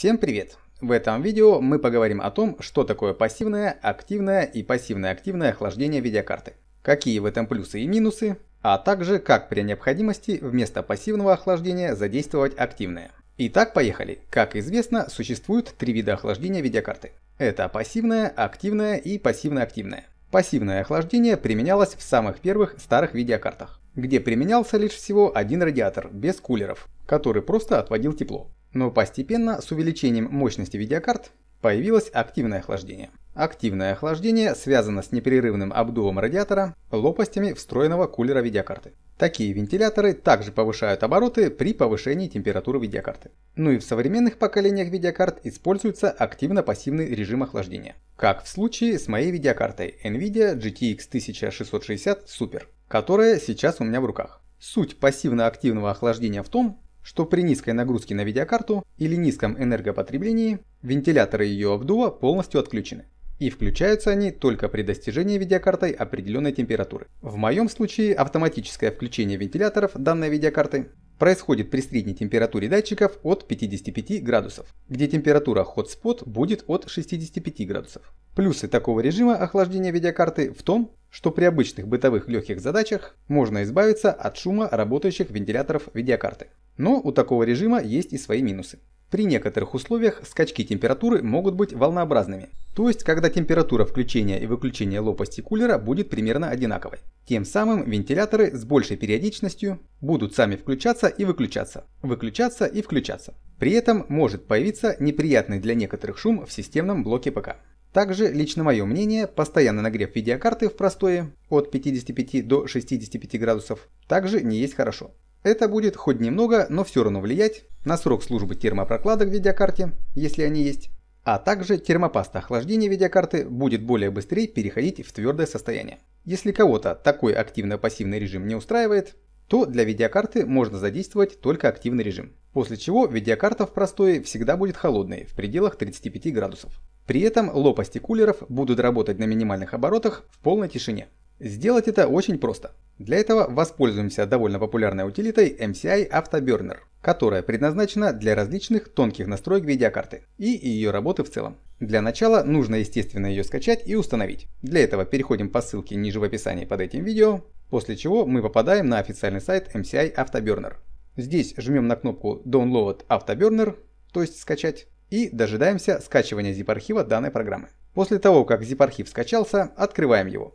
Всем привет! В этом видео мы поговорим о том, что такое пассивное, активное и пассивно-активное охлаждение видеокарты, какие в этом плюсы и минусы, а также как при необходимости вместо пассивного охлаждения задействовать активное. Итак, поехали. Как известно, существует три вида охлаждения видеокарты. Это пассивное, активное и пассивно-активное. Пассивное охлаждение применялось в самых первых старых видеокартах, где применялся лишь всего один радиатор без кулеров, который просто отводил тепло. Но постепенно, с увеличением мощности видеокарт, появилось активное охлаждение. Активное охлаждение связано с непрерывным обдувом радиатора лопастями встроенного кулера видеокарты. Такие вентиляторы также повышают обороты при повышении температуры видеокарты. Ну и в современных поколениях видеокарт используется активно-пассивный режим охлаждения. Как в случае с моей видеокартой NVIDIA GTX 1660 Super, которая сейчас у меня в руках. Суть пассивно-активного охлаждения в том, что при низкой нагрузке на видеокарту или низком энергопотреблении вентиляторы ее обдува полностью отключены. И включаются они только при достижении видеокартой определенной температуры. В моем случае автоматическое включение вентиляторов данной видеокарты происходит при средней температуре датчиков от 55 градусов, где температура hotspot будет от 65 градусов. Плюсы такого режима охлаждения видеокарты в том, что при обычных бытовых легких задачах можно избавиться от шума работающих вентиляторов видеокарты. Но у такого режима есть и свои минусы. При некоторых условиях скачки температуры могут быть волнообразными, то есть когда температура включения и выключения лопасти кулера будет примерно одинаковой. Тем самым вентиляторы с большей периодичностью будут сами включаться и выключаться, выключаться и включаться. При этом может появиться неприятный для некоторых шум в системном блоке ПК. Также, лично мое мнение, постоянный нагрев видеокарты в простое от 55 до 65 градусов также не есть хорошо. Это будет хоть немного, но все равно влиять на срок службы термопрокладок в видеокарте, если они есть, а также термопаста охлаждения видеокарты будет более быстрее переходить в твердое состояние. Если кого-то такой активно-пассивный режим не устраивает, то для видеокарты можно задействовать только активный режим. После чего видеокарта в простое всегда будет холодной, в пределах 35 градусов. При этом лопасти кулеров будут работать на минимальных оборотах в полной тишине. Сделать это очень просто. Для этого воспользуемся довольно популярной утилитой MCI AutoBurner, которая предназначена для различных тонких настроек видеокарты и ее работы в целом. Для начала нужно естественно ее скачать и установить. Для этого переходим по ссылке ниже в описании под этим видео, после чего мы попадаем на официальный сайт MCI AutoBurner. Здесь жмем на кнопку Download AutoBurner, то есть скачать, и дожидаемся скачивания zip-архива данной программы. После того, как zip-архив скачался, открываем его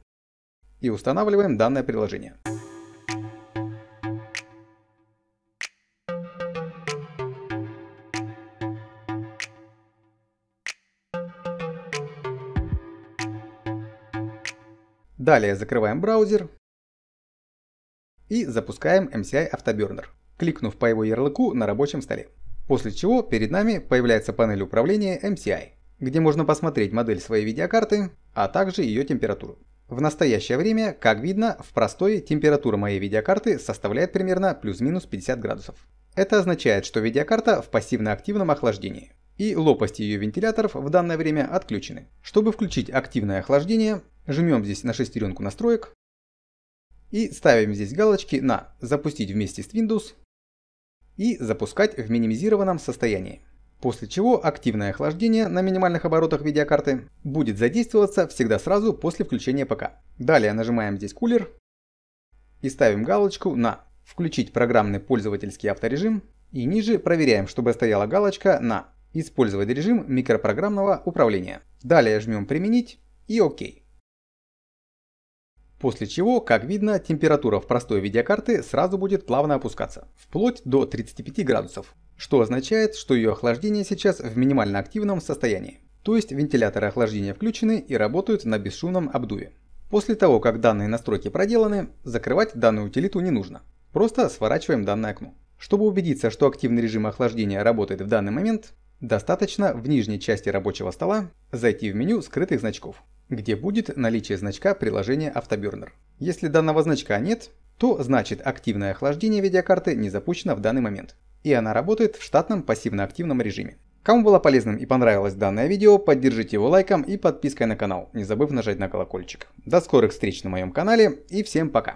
и устанавливаем данное приложение. Далее закрываем браузер и запускаем MCI Автобернер, кликнув по его ярлыку на рабочем столе. После чего перед нами появляется панель управления MCI, где можно посмотреть модель своей видеокарты, а также ее температуру. В настоящее время, как видно, в простой температура моей видеокарты составляет примерно плюс-минус 50 градусов. Это означает, что видеокарта в пассивно-активном охлаждении, и лопасти ее вентиляторов в данное время отключены. Чтобы включить активное охлаждение, жмем здесь на шестеренку настроек и ставим здесь галочки на «Запустить вместе с Windows» и «Запускать в минимизированном состоянии» после чего активное охлаждение на минимальных оборотах видеокарты будет задействоваться всегда сразу после включения ПК. Далее нажимаем здесь кулер и ставим галочку на «Включить программный пользовательский авторежим» и ниже проверяем, чтобы стояла галочка на «Использовать режим микропрограммного управления». Далее жмем «Применить» и «Ок». После чего, как видно, температура в простой видеокарты сразу будет плавно опускаться, вплоть до 35 градусов что означает, что ее охлаждение сейчас в минимально активном состоянии. То есть вентиляторы охлаждения включены и работают на бесшумном обдуве. После того, как данные настройки проделаны, закрывать данную утилиту не нужно. Просто сворачиваем данное окно. Чтобы убедиться, что активный режим охлаждения работает в данный момент, достаточно в нижней части рабочего стола зайти в меню скрытых значков, где будет наличие значка приложения Автобернер. Если данного значка нет, то значит активное охлаждение видеокарты не запущено в данный момент и она работает в штатном пассивно-активном режиме. Кому было полезным и понравилось данное видео, поддержите его лайком и подпиской на канал, не забыв нажать на колокольчик. До скорых встреч на моем канале и всем пока!